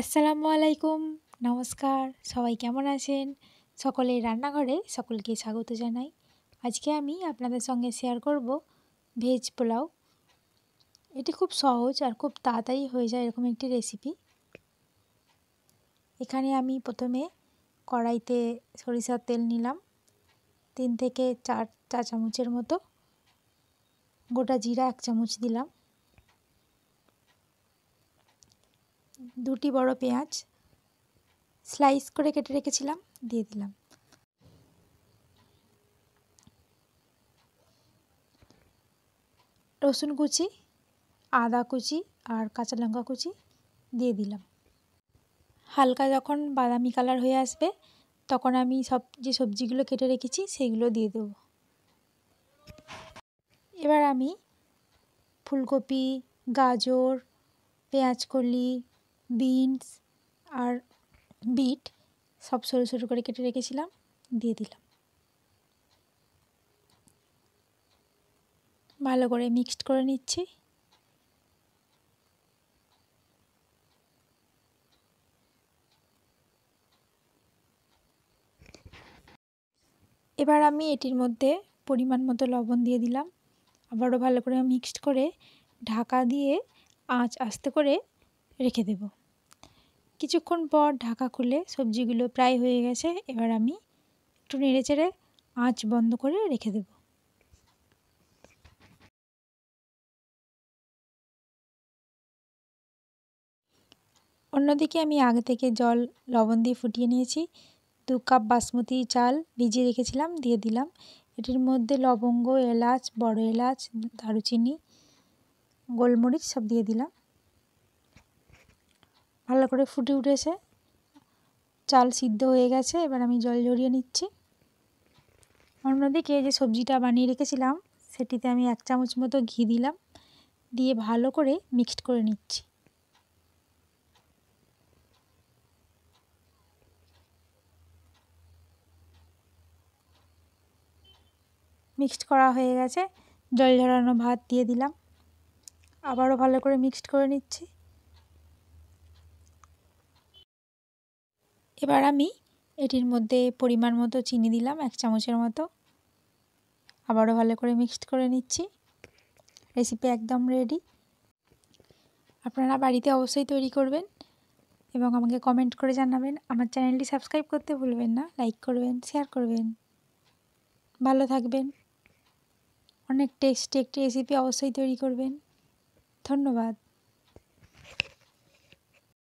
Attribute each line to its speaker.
Speaker 1: আসসালামু আলাইকুম নমস্কার সবাই কেমন আছেন সকলের রান্নাঘরে সকলকে স্বাগত জানাই আজকে আমি আপনাদের সঙ্গে শেয়ার করব ভেজ পোলাও এটি খুব সহজ আর খুব তাড়াতাড়ি হয়ে যায় এরকম একটি রেসিপি এখানে আমি প্রথমে কড়াইতে সরিষার তেল নিলাম তিন থেকে চার চা চামচের মতো গোটা জিরা এক চামচ দিলাম দুটি বড় পেঁয়াজ স্লাইস করে কেটে রেখেছিলাম দিয়ে দিলাম রসুন কুচি আদা কুচি আর কাঁচা লঙ্কা কুচি দিয়ে দিলাম হালকা যখন বাদামি কালার হয়ে আসবে তখন আমি সব যে সবজিগুলো কেটে রেখেছি সেগুলো দিয়ে দেব এবার আমি ফুলকপি গাজর পেঁয়াজকলি বিনস আর বিট সব সরু সরু করে কেটে রেখেছিলাম দিয়ে দিলাম ভালো করে মিক্সড করে নিচ্ছি এবার আমি এটির মধ্যে পরিমাণ মতো লবণ দিয়ে দিলাম আবারও ভালো করে মিক্সড করে ঢাকা দিয়ে আঁচ আস্তে করে রেখে দেবো কিছুক্ষণ পর ঢাকা খুলে সবজিগুলো প্রায় হয়ে গেছে এবার আমি একটু নেড়েচেড়ে আঁচ বন্ধ করে রেখে দেব অন্যদিকে আমি আগে থেকে জল লবণ দিয়ে ফুটিয়ে নিয়েছি দু কাপ বাসমতি চাল ভিজিয়ে রেখেছিলাম দিয়ে দিলাম এটির মধ্যে লবঙ্গ এলাচ বড় এলাচ দারুচিনি গোলমরিচ সব দিয়ে দিলাম ভালো করে ফুটে উঠেছে চাল সিদ্ধ হয়ে গেছে এবার আমি জল ঝরিয়ে নিচ্ছি অন্যদিকে যে সবজিটা বানিয়ে রেখেছিলাম সেটিতে আমি এক চামচ মতো ঘি দিলাম দিয়ে ভালো করে মিক্সড করে নিচ্ছি মিক্সড করা হয়ে গেছে জল ঝরানো ভাত দিয়ে দিলাম আবারও ভালো করে মিক্সড করে নিচ্ছি এবার আমি এটির মধ্যে পরিমাণ মতো চিনি দিলাম এক চামচের মতো আবারও ভালো করে মিক্সড করে নিচ্ছি রেসিপি একদম রেডি আপনারা বাড়িতে অবশ্যই তৈরি করবেন এবং আমাকে কমেন্ট করে জানাবেন আমার চ্যানেলটি সাবস্ক্রাইব করতে ভুলবেন না লাইক করবেন শেয়ার করবেন ভালো থাকবেন অনেক টেস্টি একটি রেসিপি অবশ্যই তৈরি করবেন ধন্যবাদ